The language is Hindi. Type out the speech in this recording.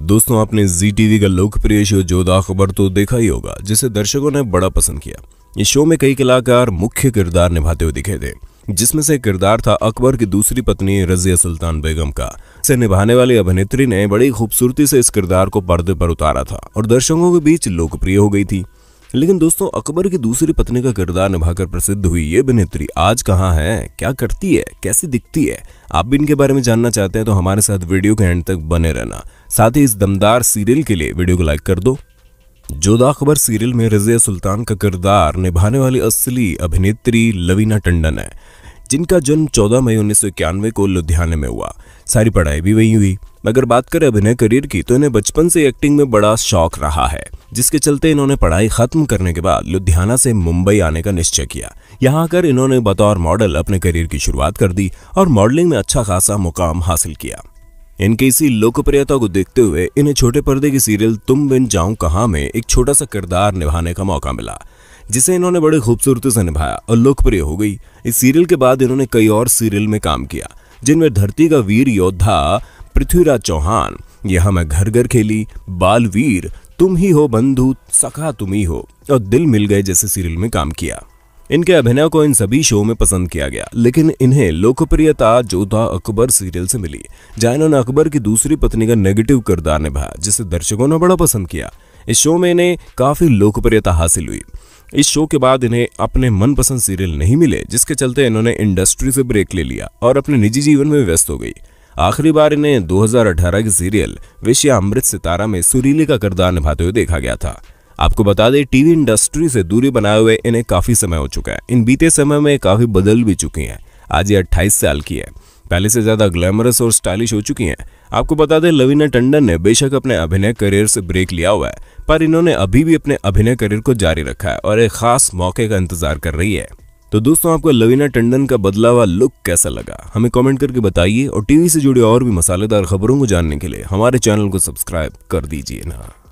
दोस्तों आपने जी टीवी का लोकप्रिय शो जोधा खबर तो देखा ही होगा जिसे दर्शकों ने बड़ा पसंद किया इस शो में कई कलाकार मुख्य किरदार निभाते हुए दिखे थे जिसमें से किरदार था अकबर की दूसरी पत्नी रजिया सुल्तान बेगम का इसे निभाने वाली अभिनेत्री ने बड़ी खूबसूरती से इस किरदार को पर्दे पर उतारा था और दर्शकों के बीच लोकप्रिय हो गई थी लेकिन दोस्तों अकबर की दूसरी पत्नी का किरदार निभाकर प्रसिद्ध हुई ये अभिनेत्री आज कहाँ है क्या करती है कैसी दिखती है आप भी इनके बारे में जानना चाहते हैं तो हमारे साथ वीडियो के एंड तक बने रहना साथ ही इस दमदार सीरियल के लिए वीडियो को लाइक कर दो जोधा अकबर सीरियल में रजिया सुल्तान का किरदार निभाने वाली असली अभिनेत्री लवीना टंडन है जिनका जन्म 14 मई उन्नीस को लुधियाने में हुआ सारी पढ़ाई भी वहीं हुई मगर बात करें अभिनय करियर की तो इन्हें बचपन से एक्टिंग में बड़ा शौक रहा है जिसके चलते इन्होंने पढ़ाई खत्म करने के बाद लुधियाना से मुंबई आने का निश्चय किया यहाँ आकर इन्होंने बतौर मॉडल अपने करियर की शुरुआत कर दी और मॉडलिंग में अच्छा खासा मुकाम हासिल किया इनके इसी लोकप्रियता को देखते हुए इन्हें छोटे पर्दे की सीरियल तुम बिन जाऊं कहाँ में एक छोटा सा किरदार निभाने का मौका मिला जिसे इन्होंने बड़े खूबसूरती से निभाया और लोकप्रिय हो गई इस सीरियल के बाद इन्होंने कई और सीरियल में काम किया जिनमें धरती का वीर योद्धा पृथ्वीराज चौहान यहाँ मैं घर घर खेली बालवीर तुम ही हो बंधु सखा तुम ही हो और दिल मिल गए जैसे सीरियल में काम किया इनके अभिनय को इन सभी शो में पसंद किया गया लेकिन इन्हें लोकप्रियता जोधा अकबर सीरियल से मिली जहाँ इन्होंने अकबर की दूसरी पत्नी का नेगेटिव किरदार निभाया जिसे दर्शकों ने बड़ा पसंद किया इस शो में इन्हें काफी लोकप्रियता हासिल हुई इस शो के बाद इन्हें अपने मनपसंद सीरियल नहीं मिले जिसके चलते इन्होंने इंडस्ट्री से ब्रेक ले लिया और अपने निजी जीवन में व्यस्त हो गई आखिरी बार इन्हें 2018 के सीरियल विषय अमृत सितारा में सुरीली का किरदार निभाते हुए देखा गया था आपको बता दें टीवी इंडस्ट्री से दूरी बनाए हुए इन्हें काफी समय हो चुका है इन बीते समय में काफी बदल भी चुकी हैं आज ये अट्ठाईस साल की है पहले से ज्यादा ग्लैमरस और स्टाइलिश हो चुकी हैं आपको बता दें लवीना टंडन ने बेशक अपने अभिनय करियर से ब्रेक लिया हुआ है पर इन्होंने अभी भी अपने अभिनय करियर को जारी रखा है और एक खास मौके का इंतजार कर रही है तो दोस्तों आपको लवीना टंडन का बदला हुआ लुक कैसा लगा हमें कमेंट करके बताइए और टीवी से जुड़े और भी मसालेदार खबरों को जानने के लिए हमारे चैनल को सब्सक्राइब कर दीजिए ना